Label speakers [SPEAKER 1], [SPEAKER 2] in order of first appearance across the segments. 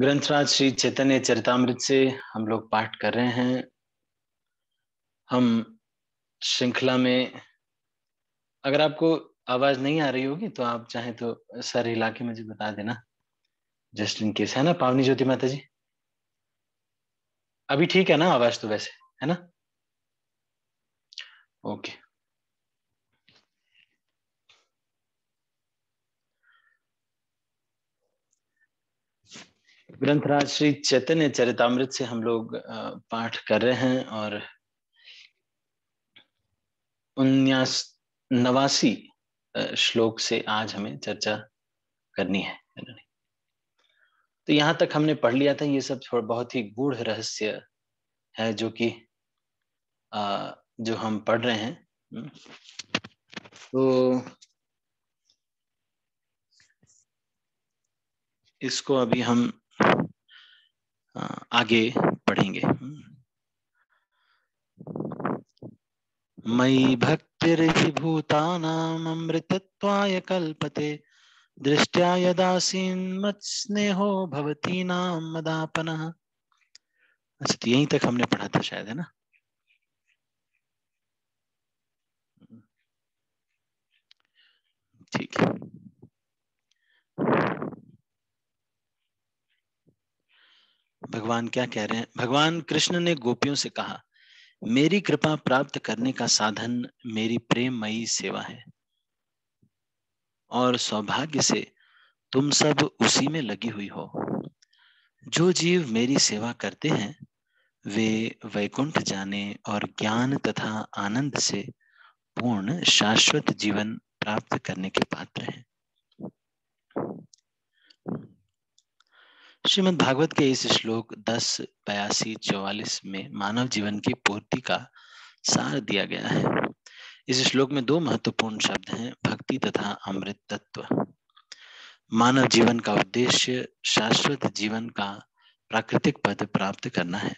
[SPEAKER 1] ग्रंथराज श्री चैतन्य चरितमृत से हम लोग पाठ कर रहे हैं हम श्रृंखला में अगर आपको आवाज नहीं आ रही होगी तो आप चाहे तो सर इलाके में मुझे बता देना जस्ट इन केस है ना पावनी ज्योति माता जी अभी ठीक है ना आवाज तो वैसे है ना ओके ग्रंथराज श्री चैतन्य चरितमृत से हम लोग पाठ कर रहे हैं और उन्यास नवासी श्लोक से आज हमें चर्चा करनी है तो यहाँ तक हमने पढ़ लिया था ये सब थोड़ा बहुत ही गूढ़ रहस्य है जो कि जो हम पढ़ रहे हैं हम्म। तो इसको अभी हम आगे पढ़ेंगे मयि भक्तिर्भिभूतानाम् अमृतत्वाय कल्पते दृष्ट्या भवती नाम मदापनः अच्छा तो यहीं तक हमने पढ़ा था शायद है ना भगवान क्या कह रहे हैं भगवान कृष्ण ने गोपियों से कहा मेरी कृपा प्राप्त करने का साधन मेरी प्रेमयी सेवा है और सौभाग्य से तुम सब उसी में लगी हुई हो जो जीव मेरी सेवा करते हैं वे वैकुंठ जाने और ज्ञान तथा आनंद से पूर्ण शाश्वत जीवन प्राप्त करने के पात्र हैं श्रीमद् भागवत के इस श्लोक दस बयासी चौवालीस में मानव जीवन की पूर्ति का सार दिया गया है इस श्लोक में दो महत्वपूर्ण शब्द हैं भक्ति तथा अमृत तत्व मानव जीवन का उद्देश्य शाश्वत जीवन का प्राकृतिक पद प्राप्त करना है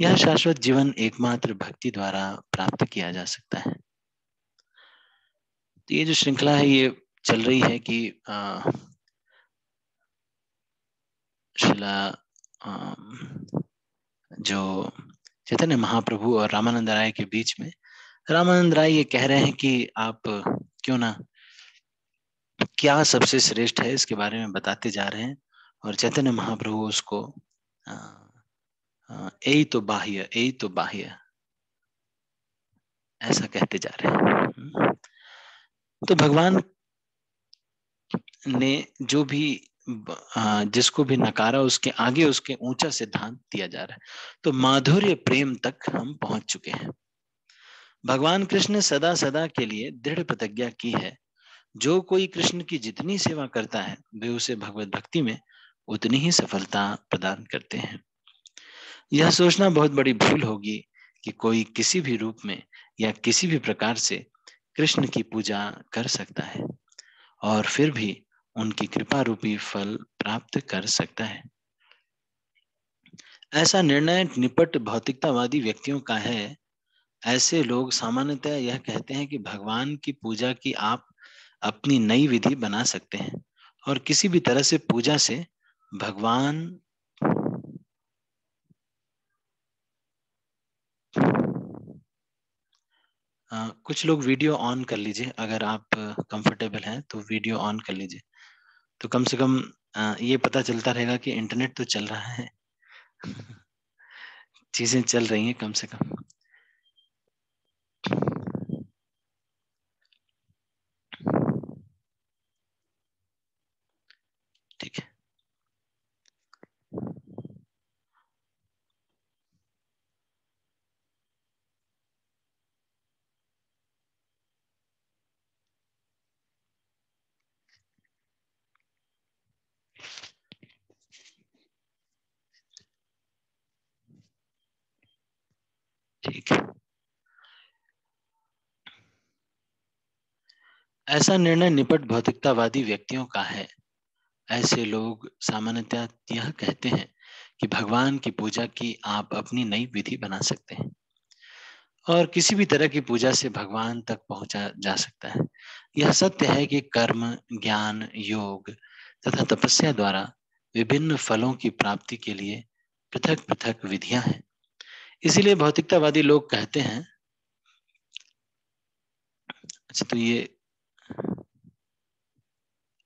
[SPEAKER 1] यह शाश्वत जीवन एकमात्र भक्ति द्वारा प्राप्त किया जा सकता है तो ये जो श्रृंखला है ये चल रही है कि अः शिला जो चैतन्य महाप्रभु और रामानंद राय के बीच में रामानंद राय ये कह रहे हैं कि आप क्यों ना क्या सबसे श्रेष्ठ है इसके बारे में बताते जा रहे हैं और चैतन्य महाप्रभु उसको ए तो बाह्य ए तो बाह्य ऐसा कहते जा रहे हैं तो भगवान ने जो भी जिसको भी नकारा उसके आगे उसके ऊंचा सिद्धांत दिया जा रहा है तो माधुर्य प्रेम तक हम पहुंच चुके हैं भगवान कृष्ण सदा सदा के लिए दृढ़ प्रतिज्ञा की है जो कोई कृष्ण की जितनी सेवा करता है वे उसे भगवत भक्ति में उतनी ही सफलता प्रदान करते हैं यह सोचना बहुत बड़ी भूल होगी कि कोई किसी भी रूप में या किसी भी प्रकार से कृष्ण की पूजा कर सकता है और फिर भी उनकी कृपा रूपी फल प्राप्त कर सकता है ऐसा निर्णय निपट भौतिकतावादी व्यक्तियों का है ऐसे लोग सामान्यतः यह कहते हैं कि भगवान की पूजा की आप अपनी नई विधि बना सकते हैं और किसी भी तरह से पूजा से भगवान आ, कुछ लोग वीडियो ऑन कर लीजिए अगर आप कंफर्टेबल हैं तो वीडियो ऑन कर लीजिए तो कम से कम ये पता चलता रहेगा कि इंटरनेट तो चल रहा है चीजें चल रही हैं कम से कम ठीक है ऐसा निर्णय निपट भौतिकतावादी व्यक्तियों का है ऐसे लोग सामान्यतया यह कहते हैं कि भगवान की पूजा की आप अपनी नई विधि बना सकते हैं और किसी भी तरह की पूजा से भगवान तक पहुंचा जा सकता है यह सत्य है कि कर्म ज्ञान योग तथा तपस्या द्वारा विभिन्न फलों की प्राप्ति के लिए पृथक पृथक विधियां हैं इसीलिए भौतिकतावादी लोग कहते हैं अच्छा तो ये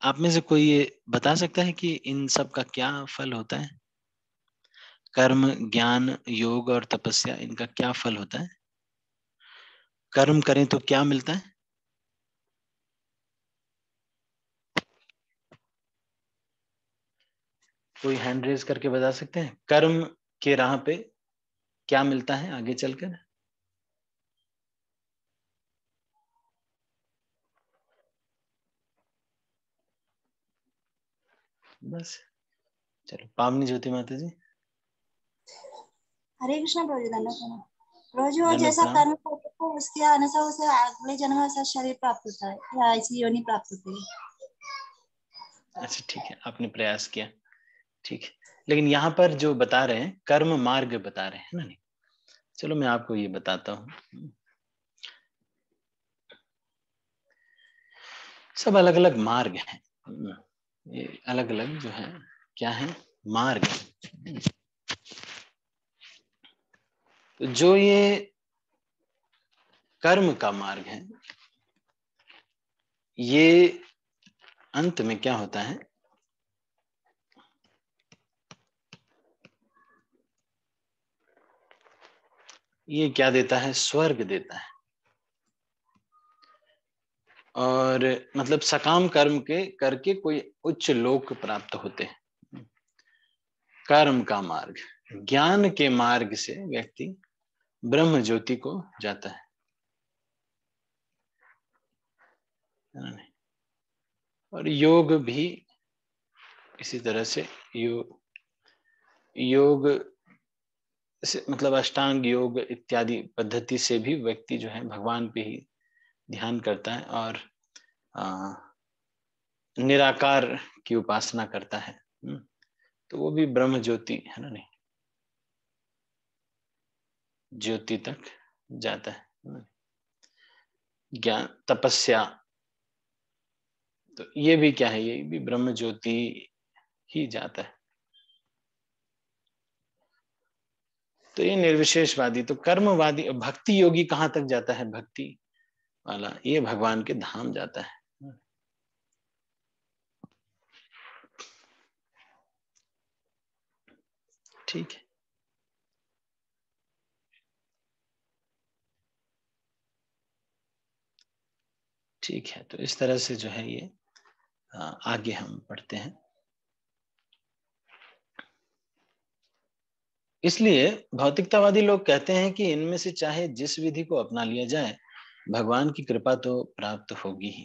[SPEAKER 1] आप में से कोई ये बता सकता है कि इन सब का क्या फल होता है कर्म ज्ञान योग और तपस्या इनका क्या फल होता है कर्म करें तो क्या मिलता है कोई हैंड रेज करके बता सकते हैं कर्म के राह पे क्या मिलता है आगे चलकर बस चलो पावनी ज्योति माता जी हरे कृष्णा प्रभु प्रभु रोज जैसा कर्म करता है उसके अनुसार उसे अगले जन्म ऐसा शरीर प्राप्त होता है या ऐसी योनि प्राप्त होती है अच्छा ठीक है आपने प्रयास किया ठीक है लेकिन यहाँ पर जो बता रहे हैं कर्म मार्ग बता रहे हैं ना नहीं चलो मैं आपको ये बताता हूँ सब अलग अलग मार्ग हैं ये अलग अलग जो है क्या है मार्ग है। तो जो ये कर्म का मार्ग है ये अंत में क्या होता है ये क्या देता है स्वर्ग देता है और मतलब सकाम कर्म के करके कोई उच्च लोक प्राप्त होते हैं कर्म का मार्ग ज्ञान के मार्ग से व्यक्ति ब्रह्म ज्योति को जाता है और योग भी इसी तरह से योग योग मतलब अष्टांग योग इत्यादि पद्धति से भी व्यक्ति जो है भगवान पे ही ध्यान करता है और आ, निराकार की उपासना करता है हम्म, तो वो भी ब्रह्म ज्योति है ना नहीं ज्योति तक जाता है ज्ञान तपस्या तो ये भी क्या है ये भी ब्रह्म ज्योति ही जाता है तो ये निर्विशेषवादी तो कर्मवादी भक्ति योगी कहाँ तक जाता है भक्ति वाला ये भगवान के धाम जाता है ठीक है ठीक है तो इस तरह से जो है ये आगे हम पढ़ते हैं इसलिए भौतिकतावादी लोग कहते हैं कि इनमें से चाहे जिस विधि को अपना लिया जाए भगवान की कृपा तो प्राप्त होगी ही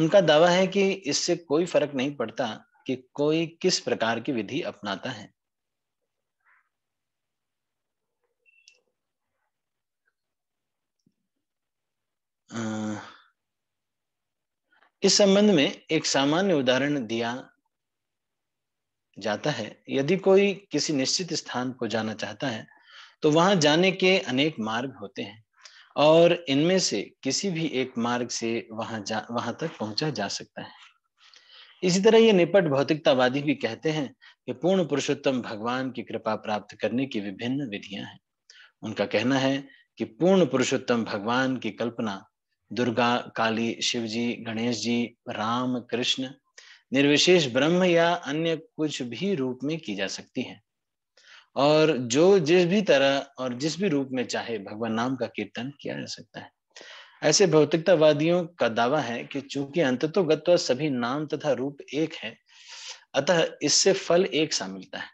[SPEAKER 1] उनका दावा है कि इससे कोई फर्क नहीं पड़ता कि कोई किस प्रकार की विधि अपनाता है इस संबंध में एक सामान्य उदाहरण दिया जाता है यदि कोई किसी निश्चित स्थान को जाना चाहता है तो वहां जाने के अनेक मार्ग होते हैं और इनमें से किसी भी एक मार्ग से वहां जा वहां तक पहुंचा जा सकता है इसी तरह ये निपट भौतिकतावादी भी कहते हैं कि पूर्ण पुरुषोत्तम भगवान की कृपा प्राप्त करने की विभिन्न विधियां हैं उनका कहना है कि पूर्ण पुरुषोत्तम भगवान की कल्पना दुर्गा काली शिवजी गणेश जी राम कृष्ण निर्विशेष ब्रह्म या अन्य कुछ भी रूप में की जा सकती है और जो जिस भी तरह और जिस भी रूप में चाहे भगवान नाम का कीर्तन किया जा सकता है ऐसे भौतिकतावादियों का दावा है कि चूंकि अंततोगत्व सभी नाम तथा रूप एक है अतः इससे फल एक सा मिलता है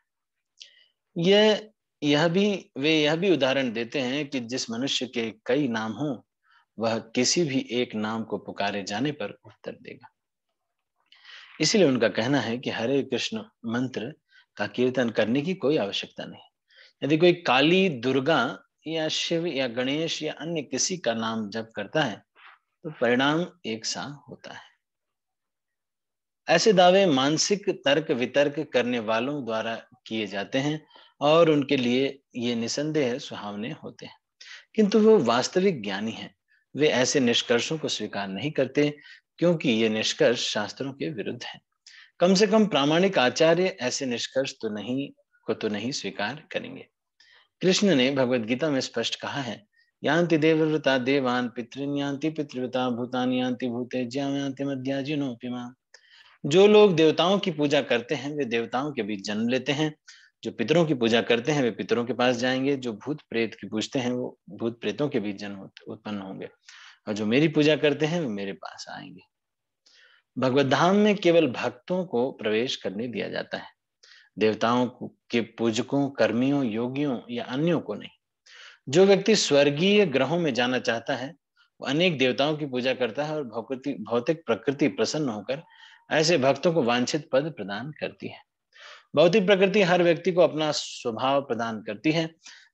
[SPEAKER 1] यह यह भी वे यह भी उदाहरण देते हैं कि जिस मनुष्य के कई नाम हों वह किसी भी एक नाम को पुकारे जाने पर उत्तर देगा इसीलिए उनका कहना है कि हरे कृष्ण मंत्र का कीर्तन करने की कोई आवश्यकता नहीं यदि कोई काली दुर्गा या शिव या गणेश या अन्य किसी का नाम जप करता है तो परिणाम एक सा होता है ऐसे दावे मानसिक तर्क वितर्क करने वालों द्वारा किए जाते हैं और उनके लिए ये निसंदेह सुहावने होते हैं किंतु वो वास्तविक ज्ञानी हैं वे ऐसे निष्कर्षों को स्वीकार नहीं करते क्योंकि ये निष्कर्ष शास्त्रों के विरुद्ध है कम से कम प्रामाणिक आचार्य ऐसे निष्कर्ष तो नहीं को तो नहीं स्वीकार करेंगे कृष्ण ने भगवत गीता में स्पष्ट कहा है यांति देवव्रता देवान पितृन या पितृवता भूतान यांति भूते मध्या मध्याजिनोपिमा जो लोग देवताओं की पूजा करते हैं वे देवताओं के बीच जन्म लेते हैं जो पितरों की पूजा करते हैं वे पितरों के पास जाएंगे जो भूत प्रेत की पूजते हैं वो भूत प्रेतों के बीच जन्म उत्पन्न होंगे और जो मेरी पूजा करते हैं वे मेरे पास आएंगे भगवत धाम में केवल भक्तों को प्रवेश करने दिया जाता है देवताओं के पूजकों कर्मियों योगियों या अन्यों को नहीं जो व्यक्ति स्वर्गीय ग्रहों में जाना चाहता है वो अनेक देवताओं की पूजा करता है और भौतिक भौतिक प्रकृति प्रसन्न होकर ऐसे भक्तों को वांछित पद प्रदान करती है भौतिक प्रकृति हर व्यक्ति को अपना स्वभाव प्रदान करती है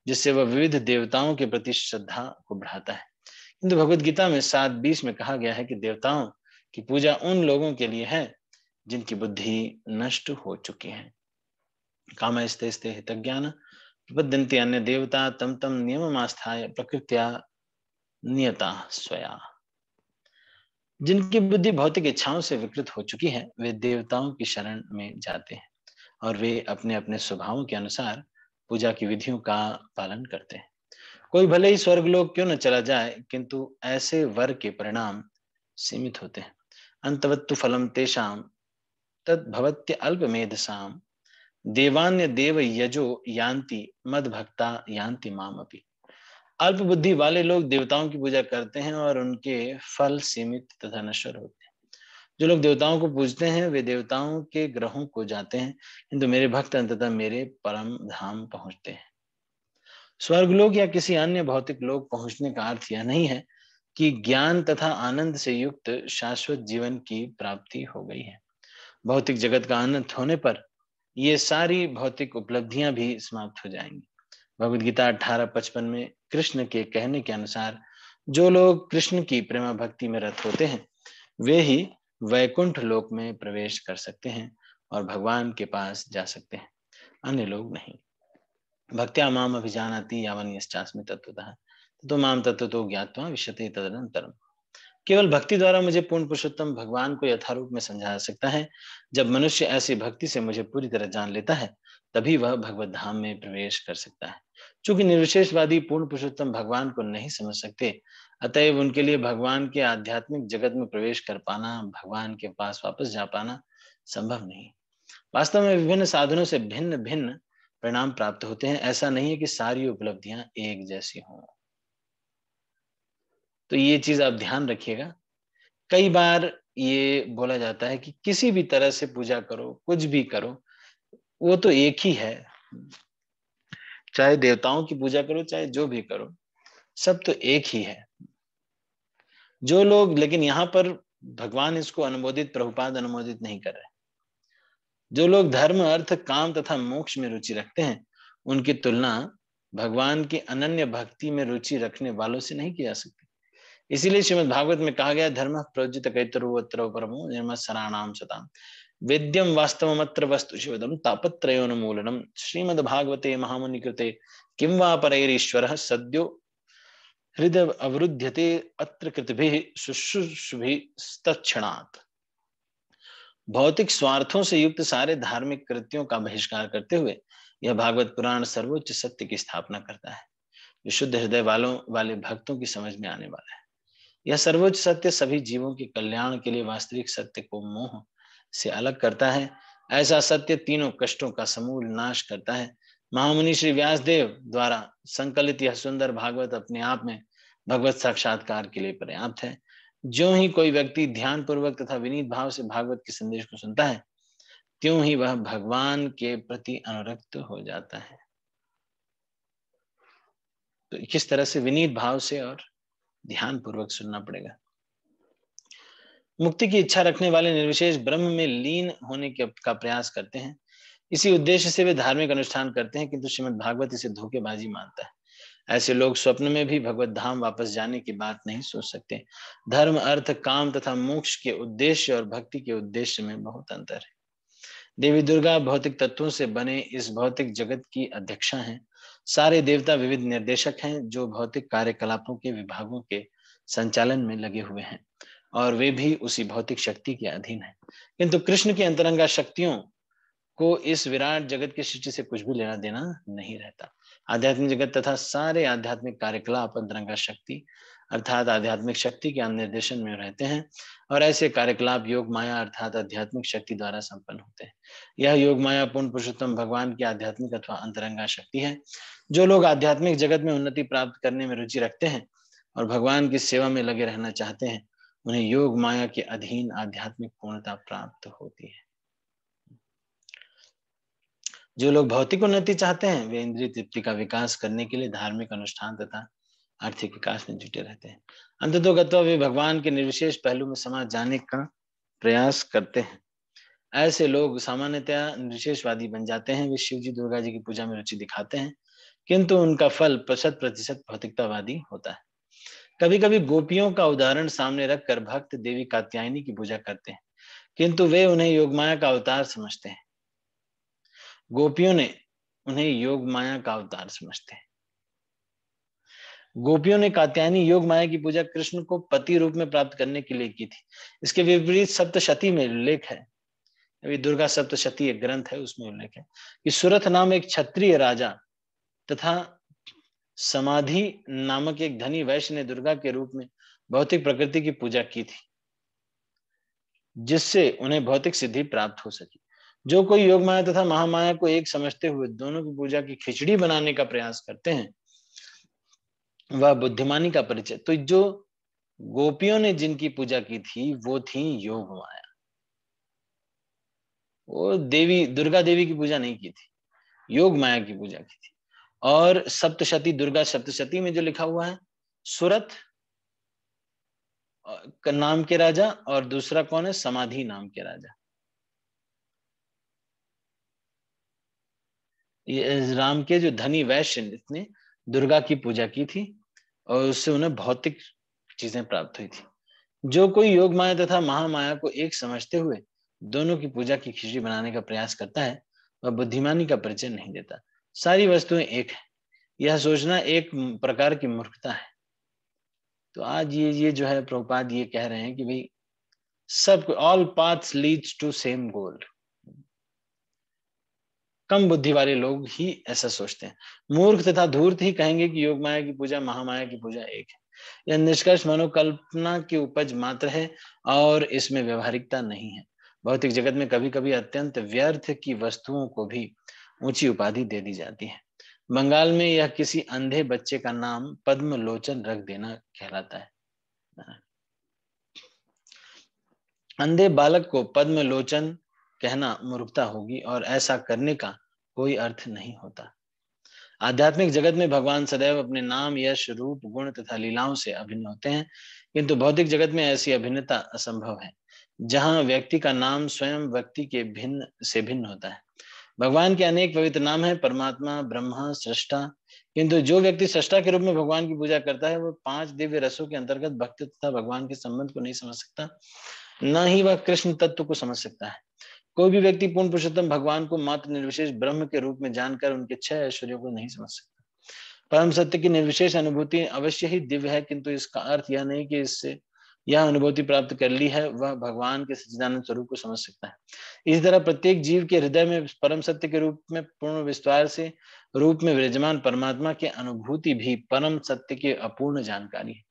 [SPEAKER 1] जिससे वह विविध देवताओं के प्रति श्रद्धा को बढ़ाता है हिंदू भगवत गीता में सात बीस में कहा गया है कि देवताओं कि पूजा उन लोगों के लिए है जिनकी बुद्धि नष्ट हो चुकी है काम स्थे स्थे ज्ञान प्रबद्धंती अन्य देवता तम तम नियम आस्था प्रकृतिया नियता स्वया जिनकी बुद्धि भौतिक इच्छाओं से विकृत हो चुकी है वे देवताओं की शरण में जाते हैं और वे अपने अपने स्वभावों के अनुसार पूजा की विधियों का पालन करते हैं कोई भले ही स्वर्गलोक क्यों न चला जाए किंतु ऐसे वर के परिणाम सीमित होते हैं अंतवत्तु फलम तेषाम तद्भवत्य मेधसाम देवान्य देव यजो यान्ति मद भक्ता यान्ति माम अपि अल्प बुद्धि वाले लोग देवताओं की पूजा करते हैं और उनके फल सीमित तथा नश्वर होते हैं जो लोग देवताओं को पूजते हैं वे देवताओं के ग्रहों को जाते हैं किंतु मेरे भक्त अंततः मेरे परम धाम पहुंचते हैं स्वर्ग लोग या किसी अन्य भौतिक लोग पहुंचने का अर्थ यह नहीं है कि ज्ञान तथा आनंद से युक्त शाश्वत जीवन की प्राप्ति हो गई है भौतिक जगत का आनंद होने पर ये सारी भौतिक उपलब्धियां भी समाप्त हो जाएंगी भगवदगीता गीता अठारह पचपन में कृष्ण के कहने के अनुसार जो लोग कृष्ण की प्रेमा भक्ति में रत होते हैं वे ही वैकुंठ लोक में प्रवेश कर सकते हैं और भगवान के पास जा सकते हैं अन्य लोग नहीं भक्त्या माम आती यावन यश्चास्मि तत्वतः तो माम तत्व तो ज्ञातवा विषय तदनंतरम केवल भक्ति द्वारा मुझे पूर्ण पुरुषोत्तम भगवान को यथारूप में समझा सकता है जब मनुष्य ऐसी भक्ति से मुझे पूरी तरह जान लेता है तभी वह भगवत धाम में प्रवेश कर सकता है चूंकि निर्विशेषवादी पूर्ण पुरुषोत्तम भगवान को नहीं समझ सकते अतएव उनके लिए भगवान के आध्यात्मिक जगत में प्रवेश कर पाना भगवान के पास वापस जा पाना संभव नहीं वास्तव में विभिन्न साधनों से भिन्न भिन्न परिणाम प्राप्त होते हैं ऐसा नहीं है कि सारी उपलब्धियां एक जैसी हों तो ये चीज आप ध्यान रखिएगा कई बार ये बोला जाता है कि किसी भी तरह से पूजा करो कुछ भी करो वो तो एक ही है चाहे देवताओं की पूजा करो चाहे जो भी करो सब तो एक ही है जो लोग लेकिन यहाँ पर भगवान इसको अनुमोदित प्रभुपाद अनुमोदित नहीं कर रहे जो लोग धर्म अर्थ काम तथा मोक्ष में रुचि रखते हैं उनकी तुलना भगवान की अनन्य भक्ति में रुचि रखने वालों से नहीं की जा सकती इसीलिए श्रीमद भागवत में कहा गया धर्म प्रोजित कैतरुवत्र परमो निर्म सराणाम सता वेद्यम वास्तवमत्र वस्तु शिवदम तापत्रोन्मूलनम श्रीमद भागवते महामुनि कृते किम वा परैरीश्वर सद्यो हृदय अवरुध्यते अत्र कृतभि शुश्रूषभि तत्णात् भौतिक स्वार्थों से युक्त सारे धार्मिक कृत्यों का बहिष्कार करते हुए यह भागवत पुराण सर्वोच्च सत्य की स्थापना करता है जो शुद्ध हृदय वालों वाले भक्तों की समझ में आने वाला है यह सर्वोच्च सत्य सभी जीवों के कल्याण के लिए वास्तविक सत्य को मोह से अलग करता है ऐसा सत्य तीनों कष्टों का समूल नाश करता है महामुनि श्री व्यासदेव द्वारा संकलित यह सुंदर भागवत अपने आप में भगवत साक्षात्कार के लिए पर्याप्त है जो ही कोई व्यक्ति ध्यान पूर्वक तथा विनीत भाव से भागवत के संदेश को सुनता है त्यों ही वह भगवान के प्रति अनुरक्त हो जाता है तो किस तरह से विनीत भाव से और ध्यान पूर्वक सुनना पड़ेगा मुक्ति की इच्छा रखने वाले निर्विशेष ब्रह्म में लीन होने के का प्रयास करते हैं इसी उद्देश्य से वे धार्मिक अनुष्ठान करते हैं किंतु श्रीमद भागवत इसे धोखेबाजी मानता है ऐसे लोग स्वप्न में भी भगवत धाम वापस जाने की बात नहीं सोच सकते धर्म अर्थ काम तथा मोक्ष के उद्देश्य और भक्ति के उद्देश्य में बहुत अंतर है देवी दुर्गा भौतिक तत्वों से बने इस भौतिक जगत की अध्यक्षा हैं सारे देवता विविध निर्देशक हैं जो भौतिक कार्यकलापों के विभागों के संचालन में लगे हुए हैं और वे भी उसी भौतिक शक्ति के अधीन है किंतु कृष्ण की अंतरंगा शक्तियों को इस विराट जगत की सृष्टि से कुछ भी लेना देना नहीं रहता आध्यात्मिक जगत तथा सारे आध्यात्मिक कार्यकलाप अंतरंगा शक्ति अर्थात आध्यात्मिक शक्ति के निर्देशन में रहते हैं और ऐसे कार्यकलाप योग माया अर्थात आध्यात्मिक शक्ति द्वारा संपन्न होते हैं यह योग माया पूर्ण पुरुषोत्तम भगवान की आध्यात्मिक अथवा अंतरंगा शक्ति है जो लोग आध्यात्मिक जगत में उन्नति प्राप्त करने में रुचि रखते हैं और भगवान की सेवा में लगे रहना चाहते हैं उन्हें योग माया के अधीन आध्यात्मिक पूर्णता प्राप्त होती है जो लोग भौतिक उन्नति चाहते हैं वे इंद्रिय तृप्ति का विकास करने के लिए धार्मिक अनुष्ठान तथा आर्थिक विकास में जुटे रहते हैं अंत अंततोगत भी भगवान के निर्विशेष पहलू में समाज जाने का प्रयास करते हैं ऐसे लोग सामान्यतया निर्विशेषवादी बन जाते हैं वे शिव जी दुर्गा जी की पूजा में रुचि दिखाते हैं किंतु उनका फल प्रशत प्रतिशत भौतिकतावादी होता है कभी कभी गोपियों का उदाहरण सामने रखकर भक्त देवी कात्यायनी की पूजा करते हैं किंतु वे उन्हें योग माया का अवतार समझते हैं गोपियों ने उन्हें योग माया का अवतार समझते हैं गोपियों ने कात्यायनी योग माया की पूजा कृष्ण को पति रूप में प्राप्त करने के लिए की थी इसके विपरीत सप्तशती में उल्लेख है अभी दुर्गा सप्तशती एक ग्रंथ है उसमें उल्लेख है कि सुरथ नाम एक क्षत्रिय राजा तथा समाधि नामक एक धनी वैश्य ने दुर्गा के रूप में भौतिक प्रकृति की पूजा की थी जिससे उन्हें भौतिक सिद्धि प्राप्त हो सकी जो कोई योग माया तथा महामाया को एक समझते हुए दोनों की पूजा की खिचड़ी बनाने का प्रयास करते हैं वह बुद्धिमानी का परिचय तो जो गोपियों ने जिनकी पूजा की थी वो थी योग माया वो देवी दुर्गा देवी की पूजा नहीं की थी योग माया की पूजा की थी और सप्तशती दुर्गा सप्तशती में जो लिखा हुआ है सुरत नाम के राजा और दूसरा कौन है समाधि नाम के राजा ये राम के जो धनी वैश्य इतने दुर्गा की पूजा की थी और उससे उन्हें भौतिक चीजें प्राप्त हुई थी जो कोई योग माया तथा महामाया को एक समझते हुए दोनों की पूजा की खिचड़ी बनाने का प्रयास करता है वह बुद्धिमानी का परिचय नहीं देता सारी वस्तुएं एक है यह सोचना एक प्रकार की मूर्खता है तो आज ये ये जो है प्रभुपाद ये कह रहे हैं कि भाई सब all path leads to same gold कम बुद्धि वाले लोग ही ऐसा सोचते हैं मूर्ख तथा धूर्त ही कहेंगे कि योग माया की पूजा महामाया की पूजा एक है यह निष्कर्ष मनोकल्पना की उपज मात्र है और इसमें व्यवहारिकता नहीं है भौतिक जगत में कभी कभी अत्यंत व्यर्थ की वस्तुओं को भी ऊंची उपाधि दे दी जाती है बंगाल में यह किसी अंधे बच्चे का नाम पद्म लोचन रख देना कहलाता है अंधे बालक को पद्म लोचन कहना मूर्खता होगी और ऐसा करने का कोई अर्थ नहीं होता आध्यात्मिक जगत में भगवान सदैव अपने नाम यश रूप गुण तथा लीलाओं से अभिन्न होते हैं किंतु भौतिक जगत में ऐसी अभिन्नता असंभव है जहां व्यक्ति का नाम स्वयं व्यक्ति के भिन्न से भिन्न होता है भगवान के अनेक पवित्र नाम है परमात्मा ब्रह्मा सृष्टा किंतु जो व्यक्ति सृष्टा के रूप में भगवान की पूजा करता है वह पांच दिव्य रसों के अंतर्गत भक्ति तथा भगवान के संबंध को नहीं समझ सकता न ही वह कृष्ण तत्व को समझ सकता है कोई भी व्यक्ति पूर्ण पुरुषोत्तम भगवान को मात्र निर्विशेष ब्रह्म के रूप में जानकर उनके छह ऐश्वर्यों को नहीं समझ सकता परम सत्य की निर्विशेष अनुभूति अवश्य ही दिव्य है किंतु इसका अर्थ यह नहीं कि इससे यह अनुभूति प्राप्त कर ली है वह भगवान के सच्चिदानंद स्वरूप को समझ सकता है इस तरह प्रत्येक जीव के हृदय में परम सत्य के रूप में पूर्ण विस्तार से रूप में विराजमान परमात्मा की अनुभूति भी परम सत्य की अपूर्ण जानकारी है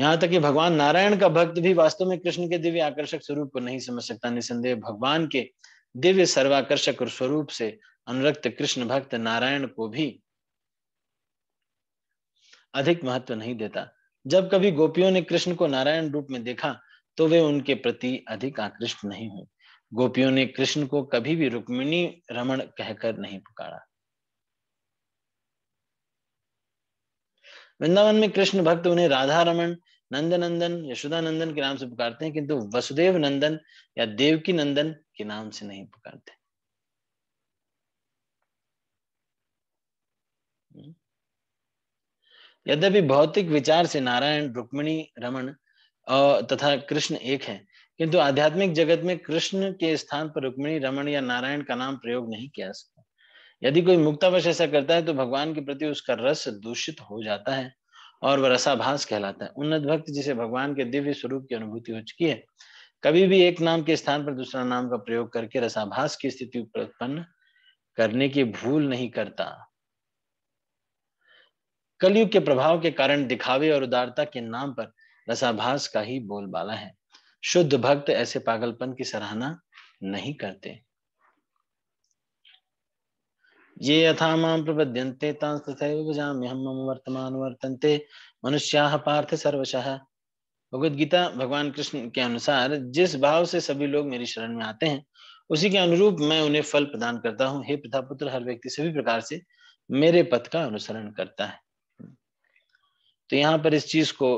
[SPEAKER 1] यहाँ तक कि भगवान नारायण का भक्त भी वास्तव में कृष्ण के दिव्य आकर्षक स्वरूप को नहीं समझ सकता निसंदेह भगवान के दिव्य सर्वाकर्षक और स्वरूप से अनुरक्त कृष्ण भक्त नारायण को भी अधिक महत्व नहीं देता जब कभी गोपियों ने कृष्ण को नारायण रूप में देखा तो वे उनके प्रति अधिक आकृष्ट नहीं हुए गोपियों ने कृष्ण को कभी भी रुक्मिणी रमण कहकर नहीं पुकारा वृंदावन में कृष्ण भक्त उन्हें राधा रमन नंदनंदन यशोदा नंदन के नाम से पुकारते हैं किंतु वसुदेव नंदन या देवकी नंदन के नाम से नहीं पुकारते यद्यपि भौतिक विचार से नारायण रुक्मिणी रमन तथा कृष्ण एक है किंतु आध्यात्मिक जगत में कृष्ण के स्थान पर रुक्मिणी रमन या नारायण का नाम प्रयोग नहीं किया सकता यदि कोई मुक्तावश ऐसा करता है तो भगवान के प्रति उसका रस दूषित हो जाता है और वह रसाभास कहलाता है उन्नत भक्त जिसे भगवान के दिव्य स्वरूप की अनुभूति हो चुकी है कभी भी एक नाम के स्थान पर दूसरा नाम का प्रयोग करके रसाभास की स्थिति उत्पन्न करने की भूल नहीं करता कलयुग के प्रभाव के कारण दिखावे और उदारता के नाम पर रसाभास का ही बोलबाला है शुद्ध भक्त ऐसे पागलपन की सराहना नहीं करते ये यथा मां प्रपद्यन्ते तान् तथैव भजामि हम मम वर्तमान वर्तन्ते मनुष्याः पार्थ सर्वशः भगवत गीता भगवान कृष्ण के अनुसार जिस भाव से सभी लोग मेरी शरण में आते हैं उसी के अनुरूप मैं उन्हें फल प्रदान करता हूँ हे प्रथा पुत्र हर व्यक्ति सभी प्रकार से मेरे पथ का अनुसरण करता है तो यहाँ पर इस चीज को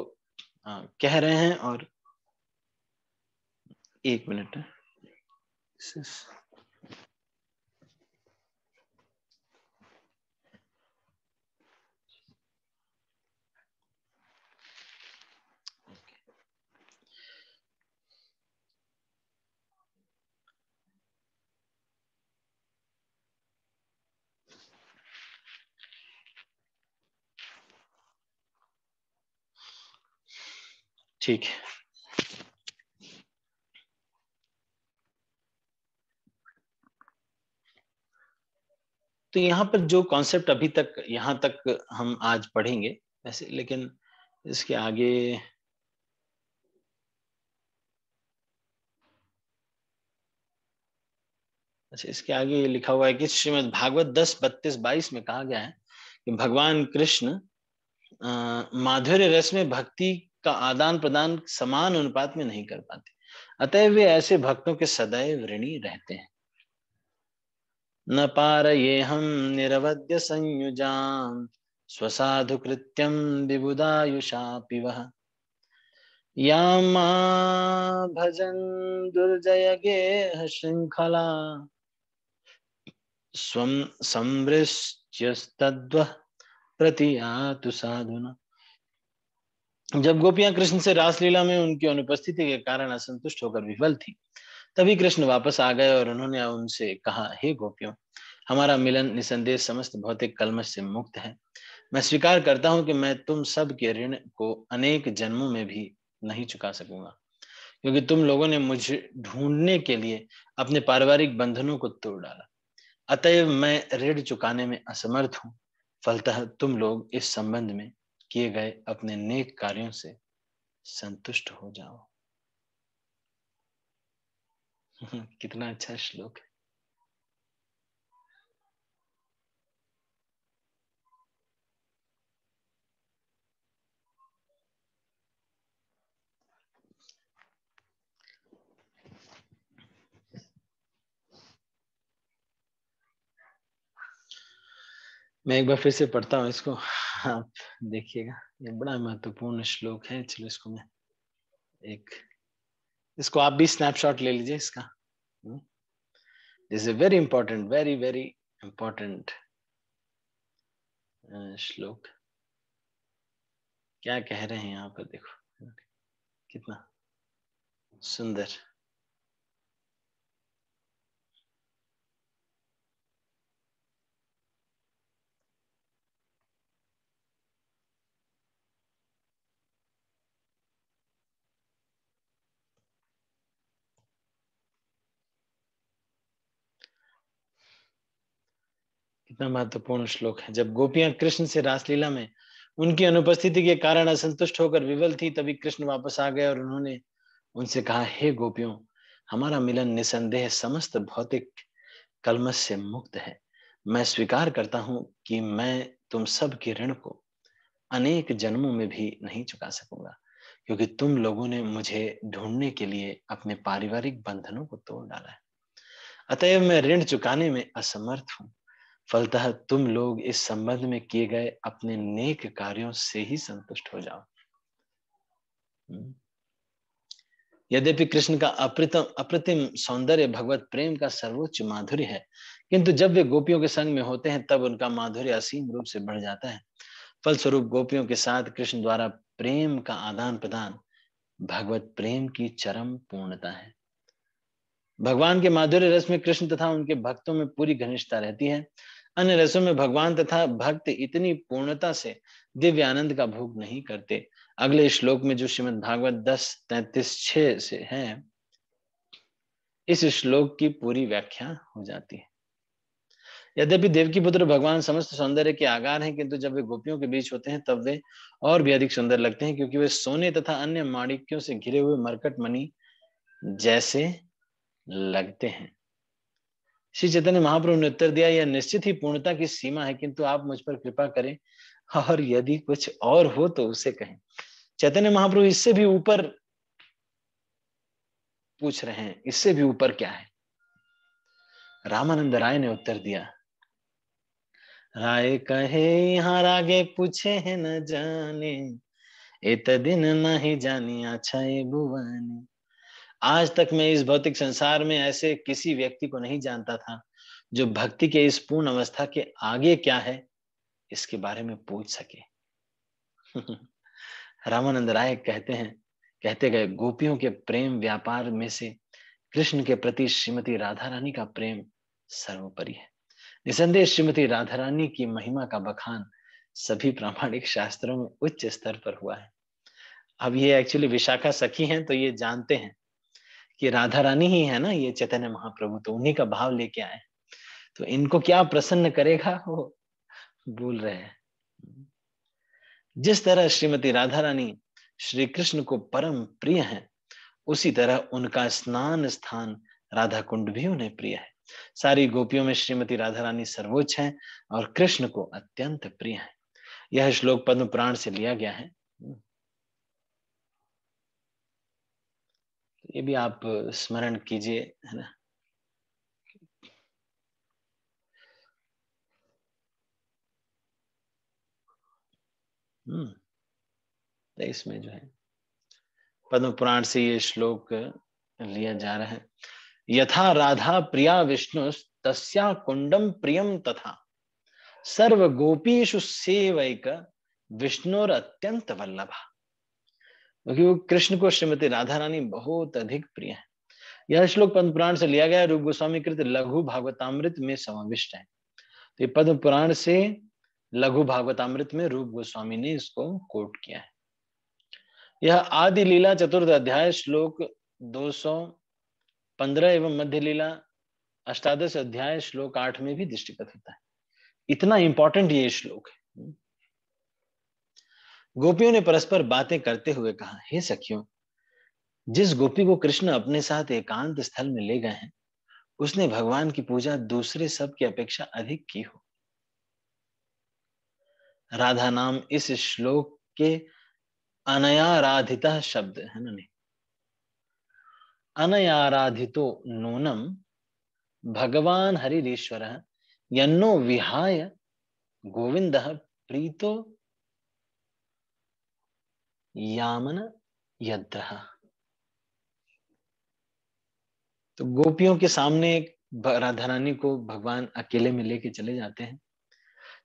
[SPEAKER 1] कह रहे हैं और एक मिनट ठीक तो यहाँ पर जो कॉन्सेप्ट अभी तक यहाँ तक हम आज पढ़ेंगे वैसे लेकिन इसके आगे अच्छा इसके आगे लिखा हुआ है कि श्रीमद् भागवत दस बत्तीस बाईस में कहा गया है कि भगवान कृष्ण माधुर्य रस में भक्ति का आदान प्रदान समान अनुपात में नहीं कर पाते अतः वे ऐसे भक्तों के सदैव ऋणी रहते हैं न पार ये हम निरवध्य संयुजाम स्वसाधु कृत्यम विबुदायुषा पिव या भजन दुर्जय गेह श्रृंखला स्व संवृश्यस्तद्व प्रतियातु साधुना जब गोपियां कृष्ण से रासलीला में उनकी अनुपस्थिति के कारण असंतुष्ट होकर विफल थी तभी कृष्ण वापस आ गए और उन्होंने उनसे कहा हे गोपियों हमारा मिलन निसंदेह समस्त भौतिक कलमश से मुक्त है मैं स्वीकार करता हूं कि मैं तुम सब के ऋण को अनेक जन्मों में भी नहीं चुका सकूंगा क्योंकि तुम लोगों ने मुझे ढूंढने के लिए अपने पारिवारिक बंधनों को तोड़ डाला अतएव मैं ऋण चुकाने में असमर्थ हूं फलतः तुम लोग इस संबंध में किए गए अपने नेक कार्यों से संतुष्ट हो जाओ कितना अच्छा श्लोक है मैं एक बार फिर से पढ़ता हूँ इसको आप देखिएगा ये बड़ा महत्वपूर्ण श्लोक है चलो इसको मैं एक इसको आप भी स्नैपशॉट ले लीजिए इसका is very important very very important श्लोक क्या कह रहे हैं यहाँ पर देखो कितना सुंदर कितना महत्वपूर्ण श्लोक है जब गोपियां कृष्ण से रासलीला में उनकी अनुपस्थिति के कारण असंतुष्ट होकर विवल थी तभी कृष्ण वापस आ गए और उन्होंने उनसे कहा हे गोपियों हमारा मिलन निसंदेह समस्त भौतिक कलमस से मुक्त है मैं स्वीकार करता हूं कि मैं तुम सब के ऋण को अनेक जन्मों में भी नहीं चुका सकूंगा क्योंकि तुम लोगों ने मुझे ढूंढने के लिए अपने पारिवारिक बंधनों को तोड़ डाला है अतएव मैं ऋण चुकाने में असमर्थ हूं फलतः तुम लोग इस संबंध में किए गए अपने नेक कार्यों से ही संतुष्ट हो जाओ हम्म। यद्यपि कृष्ण का अप्रतम अप्रतिम सौंदर्य भगवत प्रेम का सर्वोच्च माधुर्य है किंतु जब वे गोपियों के संग में होते हैं तब उनका माधुर्य असीम रूप से बढ़ जाता है फलस्वरूप गोपियों के साथ कृष्ण द्वारा प्रेम का आदान प्रदान भगवत प्रेम की चरम पूर्णता है भगवान के माधुर्य रस में कृष्ण तथा उनके भक्तों में पूरी घनिष्ठता रहती है अन्य रसों में भगवान तथा भक्त इतनी पूर्णता से दिव्यानंद का भोग नहीं करते अगले श्लोक में जो श्रीमद भागवत दस तैतीस छ से है इस श्लोक की पूरी व्याख्या हो जाती है यद्यपि देवकी पुत्र भगवान समस्त सौंदर्य के आगार हैं किंतु जब वे गोपियों के बीच होते हैं तब वे और भी अधिक सुंदर लगते हैं क्योंकि वे सोने तथा अन्य माणिक्यों से घिरे हुए मरकट मनी जैसे लगते हैं श्री चैतन्य महाप्रभु ने उत्तर दिया यह निश्चित ही पूर्णता की सीमा है किंतु आप मुझ पर कृपा करें और यदि कुछ और हो तो उसे कहें चैतन्य महाप्रभु इससे भी ऊपर पूछ रहे हैं इससे भी ऊपर क्या है रामानंद राय ने उत्तर दिया राय कहे यहाँ आगे पूछे है न जाने एक दिन नहीं जानी अच्छा भुवानी आज तक मैं इस भौतिक संसार में ऐसे किसी व्यक्ति को नहीं जानता था जो भक्ति के इस पूर्ण अवस्था के आगे क्या है इसके बारे में पूछ सके रामानंद राय कहते हैं कहते गए गोपियों के प्रेम व्यापार में से कृष्ण के प्रति श्रीमती राधा रानी का प्रेम सर्वोपरि है निसंदेह श्रीमती राधा रानी की महिमा का बखान सभी प्रामाणिक शास्त्रों में उच्च स्तर पर हुआ है अब ये एक्चुअली विशाखा सखी हैं तो ये जानते हैं कि राधा रानी ही है ना ये चैतन्य महाप्रभु तो उन्हीं का भाव लेके आए तो इनको क्या प्रसन्न करेगा वो बोल रहे हैं जिस तरह श्रीमती राधा रानी श्री कृष्ण को परम प्रिय है उसी तरह उनका स्नान स्थान राधा कुंड भी उन्हें प्रिय है सारी गोपियों में श्रीमती राधा रानी सर्वोच्च है और कृष्ण को अत्यंत प्रिय है यह श्लोक पद्म पुराण से लिया गया है ये भी आप स्मरण कीजिए है ना हम्म, तो इसमें जो है पद्म पुराण से ये श्लोक लिया जा रहा है यथा राधा प्रिया विष्णु तस्या कुंडम प्रियम तथा सर्व गोपीशु सेवैक विष्णुर अत्यंत वल्लभा क्योंकि वो कृष्ण को श्रीमती राधा रानी बहुत अधिक प्रिय है यह श्लोक पद्म पुराण से लिया गया रूप गोस्वामी कृत लघु भागवतामृत में समाविष्ट है तो ये पद्म पुराण से लघु भागवतामृत में रूप गोस्वामी ने इसको कोट किया है यह आदि लीला चतुर्थ अध्याय श्लोक 215 एवं मध्य लीला अष्टादश अध्याय श्लोक आठ में भी दृष्टिगत होता है इतना इंपॉर्टेंट ये श्लोक है गोपियों ने परस्पर बातें करते हुए कहा हे सखियों जिस गोपी को कृष्ण अपने साथ एकांत स्थल में ले गए हैं उसने भगवान की पूजा दूसरे सब की अपेक्षा अधिक की हो राधा नाम इस श्लोक के अनयाराधिता शब्द है ना नहीं अनयाराधितो नूनम भगवान हरिश्वर यन्नो विहाय गोविंद प्रीतो यामन यद्रह तो गोपियों के सामने राधा रानी को भगवान अकेले में लेके चले जाते हैं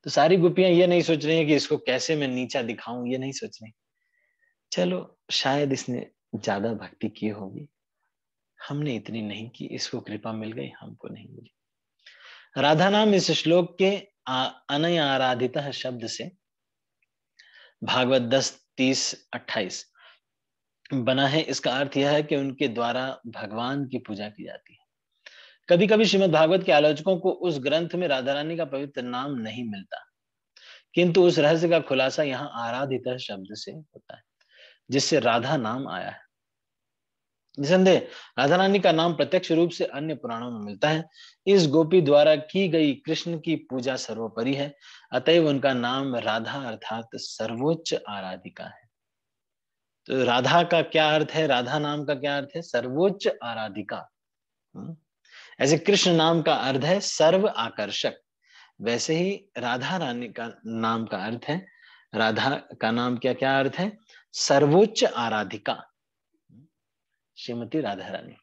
[SPEAKER 1] तो सारी गोपियां ये नहीं सोच रही हैं कि इसको कैसे मैं नीचा दिखाऊं ये नहीं सोच रही चलो शायद इसने ज्यादा भक्ति की होगी हमने इतनी नहीं की इसको कृपा मिल गई हमको नहीं मिली राधा नाम इस श्लोक के अनय आराधिता शब्द से भागवत दस तीस अट्ठाईस बना है इसका अर्थ यह है कि उनके द्वारा भगवान की पूजा की जाती है कभी कभी श्रीमद भागवत के आलोचकों को उस ग्रंथ में राधा रानी का पवित्र नाम नहीं मिलता किंतु उस रहस्य का खुलासा यहाँ आराधित शब्द से होता है जिससे राधा नाम आया है निसंदेह राधा रानी का नाम प्रत्यक्ष रूप से अन्य पुराणों में मिलता है इस गोपी द्वारा की गई कृष्ण की पूजा सर्वोपरि है अतएव उनका नाम राधा अर्थात सर्वोच्च आराधिका है तो राधा का क्या अर्थ है राधा नाम का क्या अर्थ है सर्वोच्च आराधिका हम्म। ऐसे कृष्ण नाम का अर्थ है सर्व आकर्षक वैसे ही राधा रानी का नाम का अर्थ है राधा का नाम क्या क्या अर्थ है सर्वोच्च आराधिका श्रीमती राधा रानी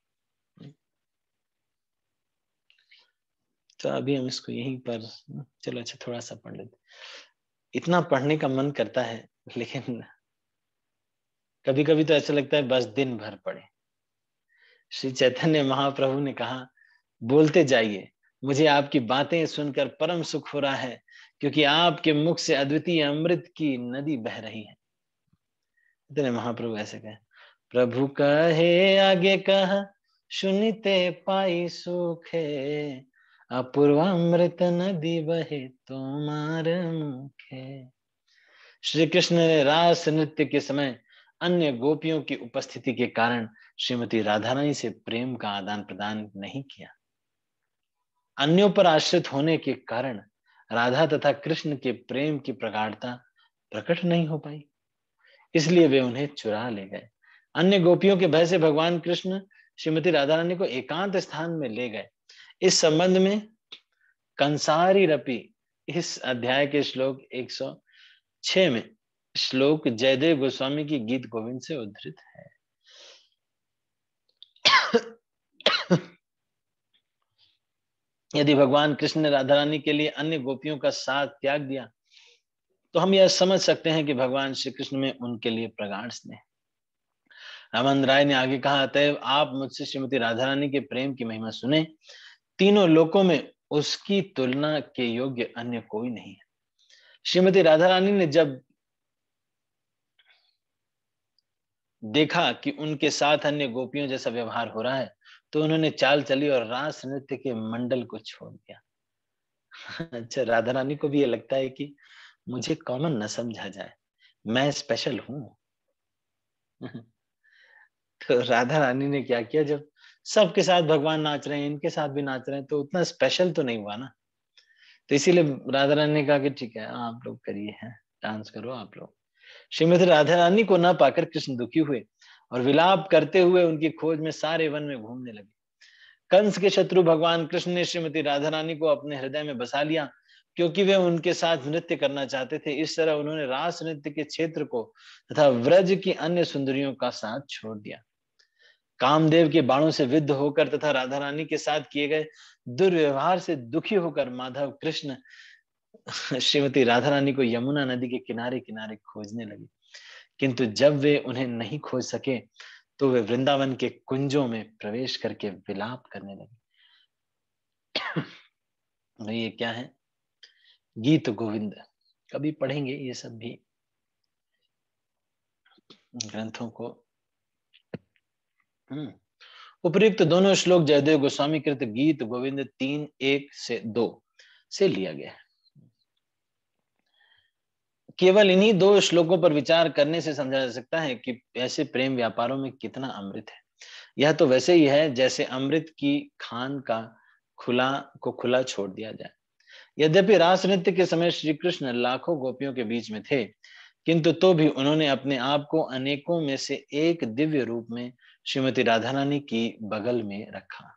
[SPEAKER 1] तो अभी हम इसको यहीं पर चलो अच्छा थोड़ा सा पढ़ लेते इतना पढ़ने का मन करता है लेकिन कभी कभी तो ऐसा लगता है बस दिन भर पढ़े श्री चैतन्य महाप्रभु ने कहा बोलते जाइए मुझे आपकी बातें सुनकर परम सुख हो रहा है क्योंकि आपके मुख से अद्वितीय अमृत की नदी बह रही है इतने महाप्रभु ऐसे कहे प्रभु कहे आगे कहा सुनते पाई सुखे अमृत नदी बहे तुम्हार तो मुखे श्री कृष्ण ने रास नृत्य के समय अन्य गोपियों की उपस्थिति के कारण श्रीमती राधा रानी से प्रेम का आदान प्रदान नहीं किया अन्यों पर आश्रित होने के कारण राधा तथा कृष्ण के प्रेम की प्रगाढ़ता प्रकट नहीं हो पाई इसलिए वे उन्हें चुरा ले गए अन्य गोपियों के भय से भगवान कृष्ण श्रीमती राधा रानी को एकांत स्थान में ले गए इस संबंध में कंसारी रपी इस अध्याय के श्लोक 106 में श्लोक जयदेव गोस्वामी की गीत गोविंद से उद्धृत है यदि भगवान कृष्ण ने राधा रानी के लिए अन्य गोपियों का साथ त्याग दिया तो हम यह समझ सकते हैं कि भगवान श्री कृष्ण में उनके लिए प्रगाढ़ स्नेह रामन राय ने आगे कहा अतएव आप मुझसे श्रीमती राधा रानी के प्रेम की महिमा सुने तीनों लोकों में उसकी तुलना के योग्य अन्य कोई नहीं है श्रीमती राधा रानी ने जब देखा कि उनके साथ अन्य गोपियों जैसा व्यवहार हो रहा है तो उन्होंने चाल चली और रास नृत्य के मंडल को छोड़ दिया अच्छा राधा रानी को भी ये लगता है कि मुझे कॉमन न समझा जाए मैं स्पेशल हूं तो राधा रानी ने क्या किया जब सबके साथ भगवान नाच रहे हैं इनके साथ भी नाच रहे हैं तो उतना स्पेशल तो नहीं हुआ ना तो इसीलिए राधा रानी ने कहा कि ठीक है आप लोग करिए है डांस करो आप लोग श्रीमती राधा रानी को ना पाकर कृष्ण दुखी हुए और विलाप करते हुए उनकी खोज में सारे वन में घूमने लगे कंस के शत्रु भगवान कृष्ण ने श्रीमती राधा रानी को अपने हृदय में बसा लिया क्योंकि वे उनके साथ नृत्य करना चाहते थे इस तरह उन्होंने रास नृत्य के क्षेत्र को तथा व्रज की अन्य सुंदरियों का साथ छोड़ दिया कामदेव के बाणों से विद्ध होकर तथा राधा रानी के साथ किए गए दुर्व्यवहार से दुखी होकर माधव कृष्ण श्रीमती राधा रानी को यमुना नदी के किनारे किनारे खोजने लगे किंतु जब वे उन्हें नहीं खोज सके तो वे वृंदावन के कुंजों में प्रवेश करके विलाप करने लगे तो ये क्या है गीत गोविंद कभी पढ़ेंगे ये सब भी ग्रंथों को हम्म। उपरुक्त दोनों श्लोक जयदेव गोस्वामी कृत गीत गोविंद तीन एक से दो से लिया गया केवल इन्हीं दो श्लोकों पर विचार करने से समझा जा सकता है कि ऐसे प्रेम व्यापारों में कितना अमृत है यह तो वैसे ही है जैसे अमृत की खान का खुला को खुला छोड़ दिया जाए यद्यपि रास नृत्य के समय श्री कृष्ण लाखों गोपियों के बीच में थे किंतु तो भी उन्होंने अपने आप को अनेकों में से एक दिव्य रूप में श्रीमती राधा रानी की बगल में रखा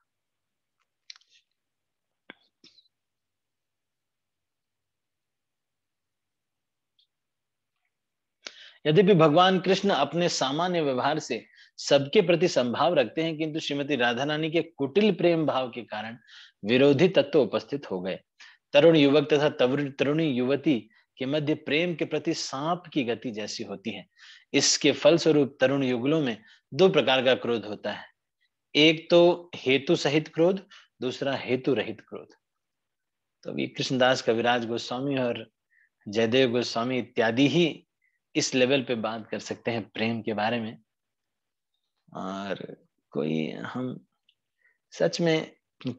[SPEAKER 1] यदि भी भगवान कृष्ण अपने सामान्य व्यवहार से सबके प्रति संभाव रखते हैं किंतु श्रीमती राधा रानी के कुटिल प्रेम भाव के कारण विरोधी तत्व उपस्थित हो गए तरुण युवक तथा तरुणी युवती के मध्य प्रेम के प्रति सांप की गति जैसी होती है इसके फलस्वरूप तरुण युगलों में दो प्रकार का क्रोध होता है एक तो हेतु सहित क्रोध दूसरा हेतु रहित क्रोध तो ये कृष्णदास कविराज गोस्वामी और जयदेव गोस्वामी इत्यादि ही इस लेवल पे बात कर सकते हैं प्रेम के बारे में और कोई हम सच में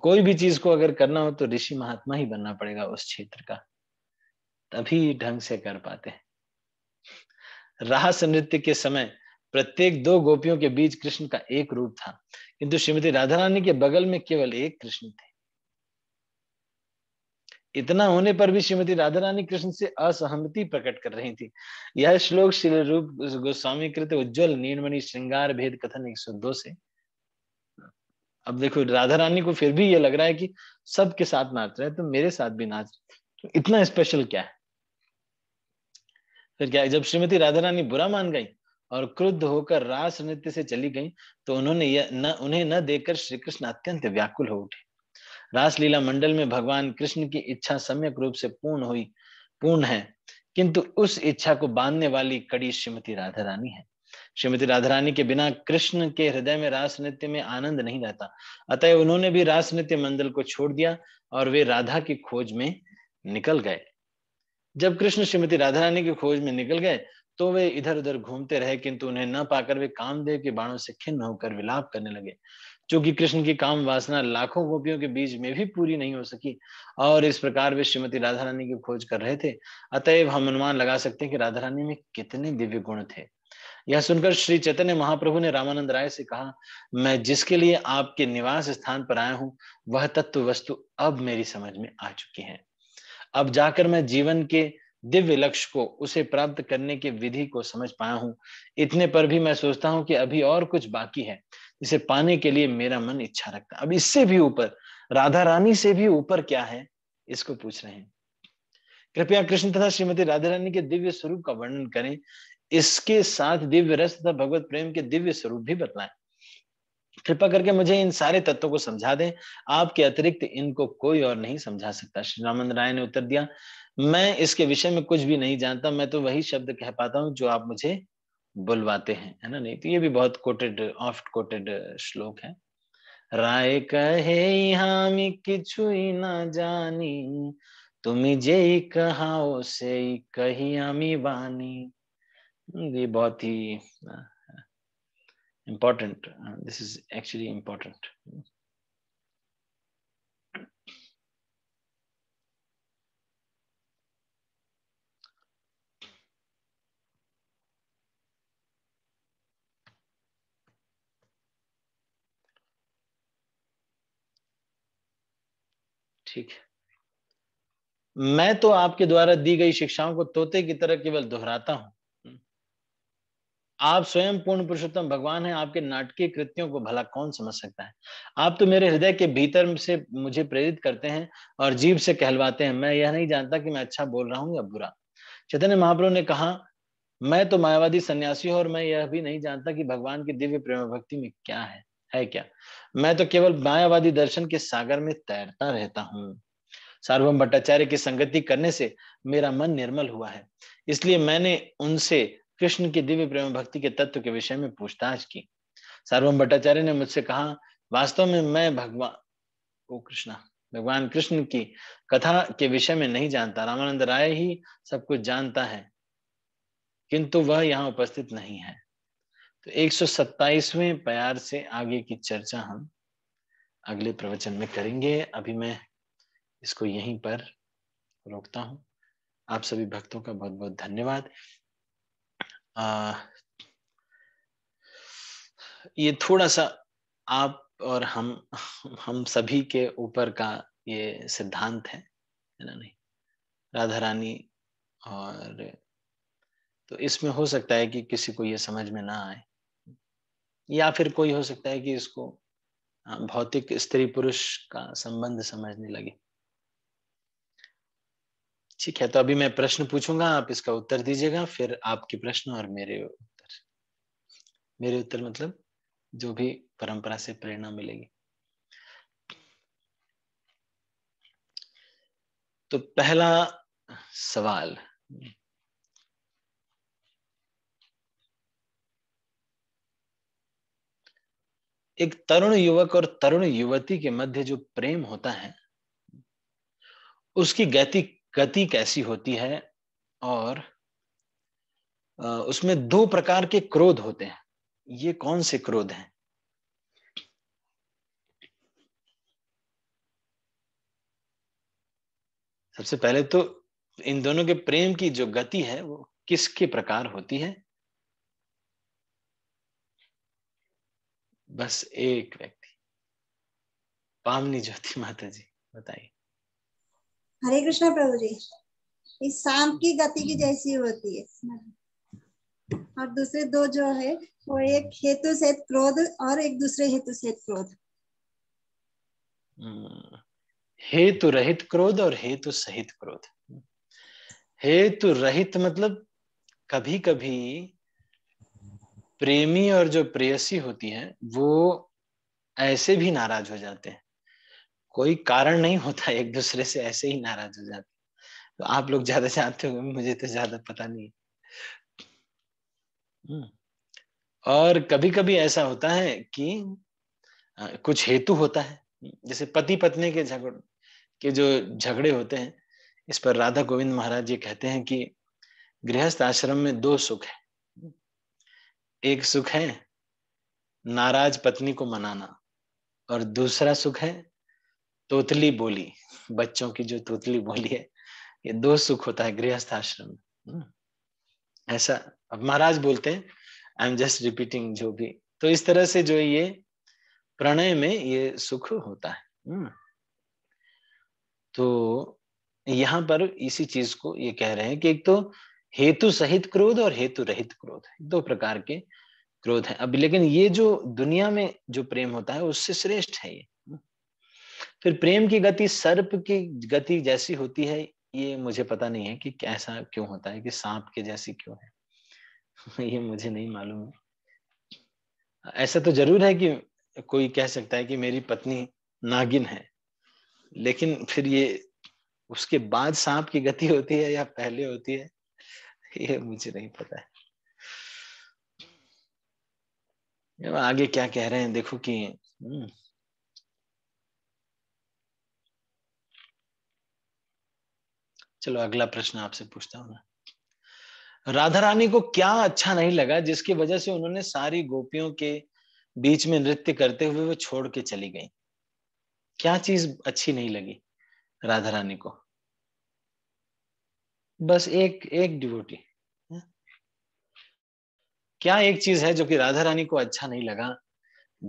[SPEAKER 1] कोई भी चीज को अगर करना हो तो ऋषि महात्मा ही बनना पड़ेगा उस क्षेत्र का तभी ढंग से कर पाते हैं रास नृत्य के समय प्रत्येक दो गोपियों के बीच कृष्ण का एक रूप था किंतु श्रीमती राधा रानी के बगल में केवल एक कृष्ण थे इतना होने पर भी श्रीमती राधा रानी कृष्ण से असहमति प्रकट कर रही थी यह श्लोक श्री रूप गोस्वामी कृत उज्जवल नीनमणि श्रृंगार भेद कथन दो से अब देखो राधा रानी को फिर भी यह लग रहा है कि सबके साथ नाच रहे तो मेरे साथ भी नाच तो इतना स्पेशल क्या है फिर क्या जब श्रीमती राधा रानी बुरा मान गई और क्रुद्ध होकर रास नृत्य से चली गई तो उन्होंने यह न उन्हें न देखकर श्री कृष्ण अत्यंत व्याकुल हो उठे रासलीला मंडल में भगवान कृष्ण की इच्छा सम्यक रूप से पूर्ण हुई पूर्ण है किंतु उस इच्छा को बांधने वाली कड़ी श्रीमती राधा रानी है श्रीमती राधा रानी के बिना कृष्ण के हृदय में रास नृत्य में आनंद नहीं रहता अतः उन्होंने भी रास नृत्य मंडल को छोड़ दिया और वे राधा की खोज में निकल गए जब कृष्ण श्रीमती राधा रानी की खोज में निकल गए तो वे इधर उधर घूमते रहे किंतु उन्हें न पाकर वे कामदेव के बाणों से खिन्न होकर विलाप करने लगे चूंकि कृष्ण की काम वासना लाखों गोपियों के बीच में भी पूरी नहीं हो सकी और इस प्रकार वे श्रीमती राधा रानी की खोज कर रहे थे अतएव हम अनुमान लगा सकते हैं कि राधा रानी में कितने दिव्य गुण थे यह सुनकर श्री चैतन्य महाप्रभु ने रामानंद राय से कहा मैं जिसके लिए आपके निवास स्थान पर आया हूँ वह तत्व वस्तु अब मेरी समझ में आ चुकी है अब जाकर मैं जीवन के दिव्य लक्ष्य को उसे प्राप्त करने की विधि को समझ पाया हूँ इतने पर भी मैं सोचता हूँ कि अभी और कुछ बाकी है इसे पाने के लिए मेरा मन इच्छा रखता अब इससे भी ऊपर राधा रानी से भी ऊपर क्या है इसको पूछ रहे हैं कृपया कृष्ण तथा श्रीमती राधा रानी के दिव्य स्वरूप का वर्णन करें इसके साथ दिव्य रस तथा भगवत प्रेम के दिव्य स्वरूप भी बतलाएं कृपा करके मुझे इन सारे तत्वों को समझा दें आपके अतिरिक्त इनको कोई और नहीं समझा सकता श्री रामन राय ने उत्तर दिया मैं इसके विषय में कुछ भी नहीं जानता मैं तो वही शब्द कह पाता हूँ जो आप मुझे बुलवाते हैं है ना नहीं तो ये भी बहुत कोटेड ऑफ कोटेड श्लोक है राय कहे हामी किछु ना जानी तुम्हें जे कहा সেই কহি আমি ये बहुत ही important. Uh, this is actually important. ठीक मैं तो आपके द्वारा दी गई शिक्षाओं को तोते की तरह केवल दोहराता हूं आप स्वयं पूर्ण पुरुषोत्तम भगवान हैं आपके नाटकीय कृत्यों को भला कौन समझ सकता है आप तो मेरे हृदय के भीतर से मुझे प्रेरित करते हैं और जीव से कहलवाते हैं मैं यह नहीं जानता कि मैं अच्छा बोल रहा हूँ या बुरा चैतन्य महाप्रभु ने कहा मैं तो मायावादी सन्यासी हूं और मैं यह भी नहीं जानता कि भगवान की दिव्य प्रेम भक्ति में क्या है है क्या मैं तो केवल मायावादी दर्शन के सागर में तैरता रहता हूँ सार्वभम भट्टाचार्य की संगति करने से मेरा मन निर्मल हुआ है इसलिए मैंने उनसे कृष्ण की दिव्य प्रेम भक्ति के तत्व के विषय में पूछताछ की सार्वम भट्टाचार्य ने मुझसे कहा वास्तव में मैं भगवान ओ कृष्णा भगवान कृष्ण की कथा के विषय में नहीं जानता रामानंद राय ही सब कुछ जानता है किंतु वह यहाँ उपस्थित नहीं है तो एक सौ प्यार से आगे की चर्चा हम अगले प्रवचन में करेंगे अभी मैं इसको यहीं पर रोकता हूँ आप सभी भक्तों का बहुत बहुत धन्यवाद आ, ये थोड़ा सा आप और हम हम सभी के ऊपर का ये सिद्धांत है है ना नहीं राधा रानी और तो इसमें हो सकता है कि किसी को ये समझ में ना आए या फिर कोई हो सकता है कि इसको भौतिक स्त्री पुरुष का संबंध समझने लगे ठीक है तो अभी मैं प्रश्न पूछूंगा आप इसका उत्तर दीजिएगा फिर आपके प्रश्न और मेरे उत्तर मेरे उत्तर मतलब जो भी परंपरा से प्रेरणा मिलेगी तो पहला सवाल एक तरुण युवक और तरुण युवती के मध्य जो प्रेम होता है उसकी गति गति कैसी होती है और उसमें दो प्रकार के क्रोध होते हैं ये कौन से क्रोध हैं सबसे पहले तो इन दोनों के प्रेम की जो गति है वो किसके प्रकार होती है बस एक व्यक्ति पामनी ज्योति माता जी बताइए हरे कृष्णा प्रभु जी इस शाम की गति की जैसी होती है और दूसरे दो जो है वो एक हेतु से क्रोध और एक दूसरे हेतु से क्रोध हम्म, हेतु रहित क्रोध और हेतु सहित क्रोध हेतु रहित मतलब कभी कभी प्रेमी और जो प्रेयसी होती है वो ऐसे भी नाराज हो जाते हैं कोई कारण नहीं होता एक दूसरे से ऐसे ही नाराज हो जाते तो आप लोग ज्यादा जानते हो मुझे तो ज्यादा पता नहीं हम्म। और कभी कभी ऐसा होता है कि कुछ हेतु होता है जैसे पति पत्नी के झगड़ के जो झगड़े होते हैं इस पर राधा गोविंद महाराज जी कहते हैं कि गृहस्थ आश्रम में दो सुख है एक सुख है नाराज पत्नी को मनाना और दूसरा सुख है तोतली बोली बच्चों की जो तोतली बोली है ये दो सुख होता है गृहस्थ आश्रम हम्म। ऐसा अब महाराज बोलते हैं आई एम जस्ट रिपीटिंग जो भी तो इस तरह से जो ये प्रणय में ये सुख होता है हम्म। तो यहाँ पर इसी चीज को ये कह रहे हैं कि एक तो हेतु सहित क्रोध और हेतु रहित क्रोध दो प्रकार के क्रोध है अब लेकिन ये जो दुनिया में जो प्रेम होता है उससे श्रेष्ठ है ये फिर प्रेम की गति सर्प की गति जैसी होती है ये मुझे पता नहीं है कि कैसा क्यों होता है कि सांप के जैसी क्यों है ये मुझे नहीं मालूम है ऐसा तो जरूर है कि कोई कह सकता है कि मेरी पत्नी नागिन है लेकिन फिर ये उसके बाद सांप की गति होती है या पहले होती है ये मुझे नहीं पता है आगे क्या कह रहे हैं देखो कि हम्म, चलो अगला प्रश्न आपसे पूछता हूँ राधा रानी को क्या अच्छा नहीं लगा जिसकी वजह से उन्होंने सारी गोपियों के बीच में नृत्य करते हुए वो छोड़ के चली गई क्या चीज अच्छी नहीं लगी राधा रानी को बस एक एक डिवोटी हाँ? क्या एक चीज है जो कि राधा रानी को अच्छा नहीं लगा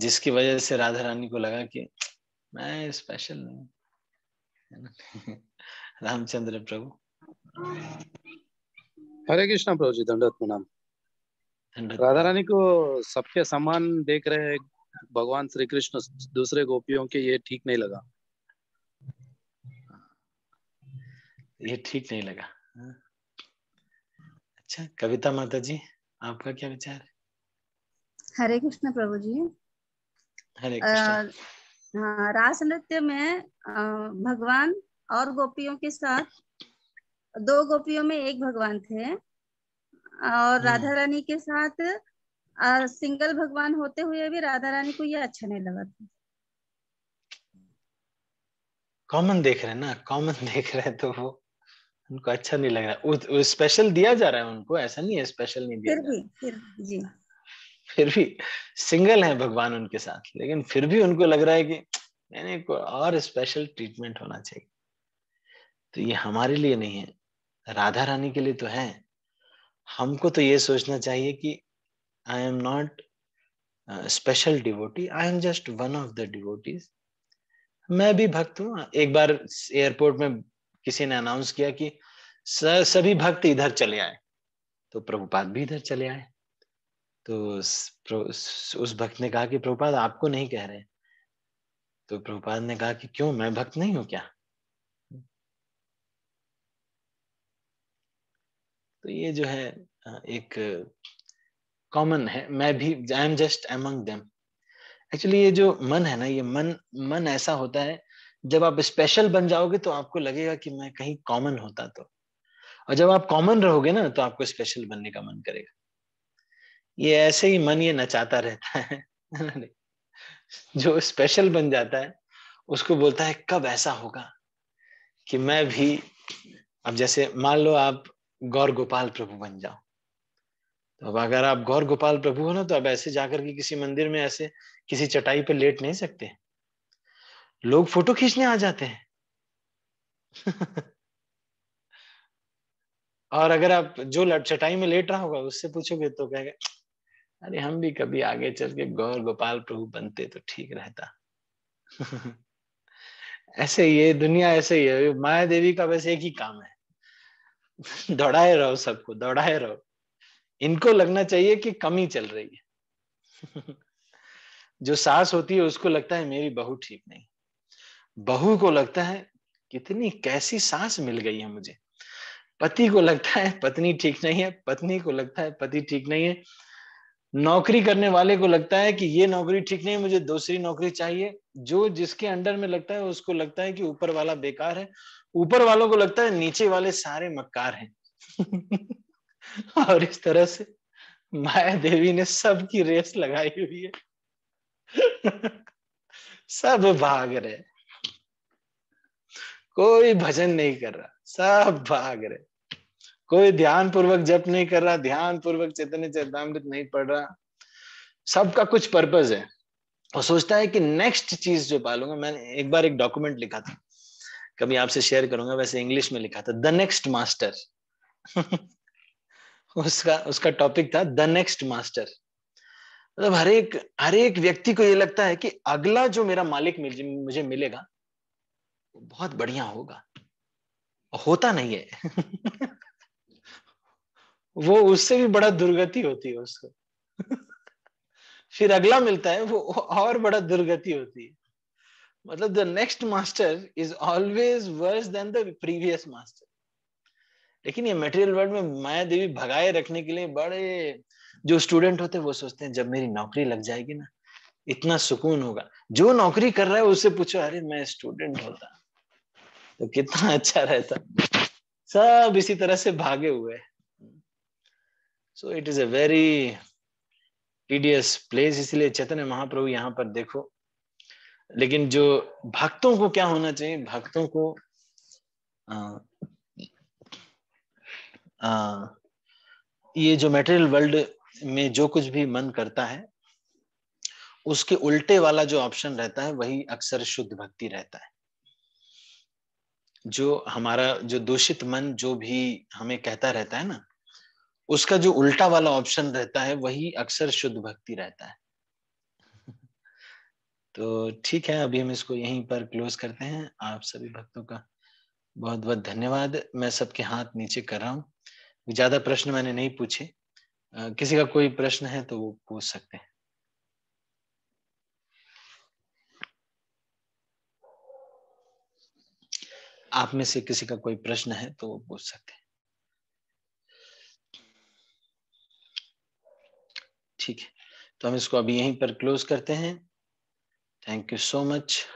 [SPEAKER 1] जिसकी वजह से राधा रानी को लगा कि मैं स्पेशल नहीं रामचंद्र प्रभु हरे कृष्णा प्रभु जी दंडत प्रणाम राधा रानी को सबके सम्मान देख रहे भगवान श्री कृष्ण दूसरे गोपियों के ये ठीक नहीं लगा ये ठीक नहीं लगा हाँ। अच्छा कविता माता जी आपका क्या विचार है हरे कृष्ण प्रभु जी हरे कृष्ण हाँ, रास नृत्य में भगवान और गोपियों के साथ दो गोपियों में एक भगवान थे और हम्म। राधा रानी के साथ आ, सिंगल भगवान होते हुए भी राधा रानी को यह अच्छा नहीं लगा था कॉमन देख रहे हैं ना कॉमन देख रहे हैं तो वो उनको अच्छा नहीं लग रहा है स्पेशल दिया जा रहा है उनको ऐसा नहीं है स्पेशल नहीं दिया फिर भी फिर जी फिर भी सिंगल है भगवान उनके साथ लेकिन फिर भी उनको लग रहा है कि मैंने को और स्पेशल ट्रीटमेंट होना चाहिए तो ये हमारे लिए नहीं है राधा रानी के लिए तो है हमको तो ये सोचना चाहिए कि I am not special devotee I am just one of the devotees मैं भी भक्त हूँ एक बार एयरपोर्ट में किसी ने अनाउंस किया कि सभी भक्त इधर चले आए तो प्रभुपाद भी इधर चले आए तो उस भक्त ने कहा कि प्रभुपाद आपको नहीं कह रहे तो प्रभुपाद ने कहा कि क्यों मैं भक्त नहीं हूं क्या तो ये जो है एक कॉमन है मैं भी I am just among them actually ये जो मन है ना ये मन मन ऐसा होता है जब आप स्पेशल बन जाओगे तो आपको लगेगा कि मैं कहीं कॉमन होता तो और जब आप कॉमन रहोगे ना तो आपको स्पेशल बनने का मन करेगा ये ऐसे ही मन ये नचाता रहता है जो स्पेशल बन जाता है उसको बोलता है कब ऐसा होगा कि मैं भी अब जैसे मान लो आप गौर गोपाल प्रभु बन जाओ तो अब अगर आप गौर गोपाल प्रभु हो ना तो अब ऐसे जाकर के किसी मंदिर में ऐसे किसी चटाई पर लेट नहीं सकते लोग फोटो खींचने आ जाते हैं और अगर आप जो चटाई में लेट रहा होगा उससे पूछोगे तो कहेगा अरे हम भी कभी आगे चल के गौर गोपाल प्रभु बनते तो ठीक रहता ऐसे ये दुनिया ऐसे ही है माया देवी का बस एक ही काम है दौड़ाए रहो सबको दौड़ाए रहो इनको लगना चाहिए कि कमी चल रही है जो सास होती है उसको लगता है मेरी बहू ठीक नहीं बहू को लगता है कितनी कैसी सास मिल गई है मुझे पति को लगता है पत्नी ठीक नहीं है पत्नी को लगता है पति ठीक नहीं है नौकरी करने वाले को लगता है कि ये नौकरी ठीक नहीं है मुझे दूसरी नौकरी चाहिए जो जिसके अंडर में लगता है उसको लगता है कि ऊपर वाला बेकार है ऊपर वालों को लगता है नीचे वाले सारे मक्कार हैं और इस तरह से माया देवी ने सबकी रेस लगाई हुई है सब भाग रहे कोई भजन नहीं कर रहा सब भाग रहे कोई ध्यान पूर्वक जप नहीं कर रहा ध्यान पूर्वक चैतन्य चैतामृत नहीं पढ़ रहा सबका कुछ पर्पज है और सोचता है कि नेक्स्ट चीज जो पालूंगा मैंने एक बार एक डॉक्यूमेंट लिखा था कभी आपसे शेयर करूंगा वैसे इंग्लिश में लिखा था द नेक्स्ट मास्टर उसका उसका टॉपिक था द नेक्स्ट मास्टर मतलब हर एक हर एक व्यक्ति को यह लगता है कि अगला जो मेरा मालिक मिल, मुझे मिलेगा वो बहुत बढ़िया होगा होता नहीं है वो उससे भी बड़ा दुर्गति होती है उसको फिर अगला मिलता है वो और बड़ा दुर्गति होती है मतलब the next master is always worse than the previous master लेकिन ये मेटेरियल वर्ल्ड में माया देवी भगाए रखने के लिए बड़े जो स्टूडेंट होते हैं वो सोचते हैं जब मेरी नौकरी लग जाएगी ना इतना सुकून होगा जो नौकरी कर रहा है उससे पूछो अरे मैं स्टूडेंट होता तो कितना अच्छा रहता सब इसी तरह से भागे हुए so it is a very tedious place इसलिए चैतन्य महाप्रभु यहाँ पर देखो लेकिन जो भक्तों को क्या होना चाहिए भक्तों को आ, आ, ये जो मेटेरियल वर्ल्ड में जो कुछ भी मन करता है उसके उल्टे वाला जो ऑप्शन रहता है वही अक्सर शुद्ध भक्ति रहता है जो हमारा जो दूषित मन जो भी हमें कहता रहता है ना उसका जो उल्टा वाला ऑप्शन रहता है वही अक्सर शुद्ध भक्ति रहता है तो ठीक है अभी हम इसको यहीं पर क्लोज करते हैं आप सभी भक्तों का बहुत बहुत धन्यवाद मैं सबके हाथ नीचे कर रहा हूँ ज्यादा प्रश्न मैंने नहीं पूछे किसी का कोई प्रश्न है तो वो पूछ सकते हैं आप में से किसी का कोई प्रश्न है तो वो पूछ सकते हैं ठीक है तो हम इसको अभी यहीं पर क्लोज करते हैं Thank you so much.